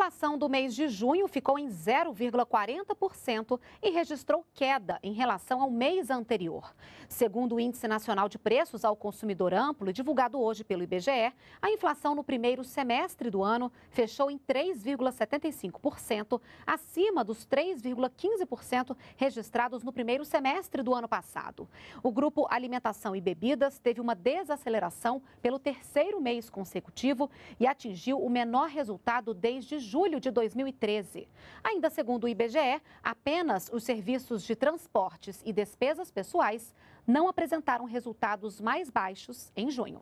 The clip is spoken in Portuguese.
inflação do mês de junho ficou em 0,40% e registrou queda em relação ao mês anterior. Segundo o Índice Nacional de Preços ao Consumidor Amplo, divulgado hoje pelo IBGE, a inflação no primeiro semestre do ano fechou em 3,75%, acima dos 3,15% registrados no primeiro semestre do ano passado. O grupo Alimentação e Bebidas teve uma desaceleração pelo terceiro mês consecutivo e atingiu o menor resultado desde julho de 2013. Ainda segundo o IBGE, apenas os serviços de transportes e despesas pessoais não apresentaram resultados mais baixos em junho.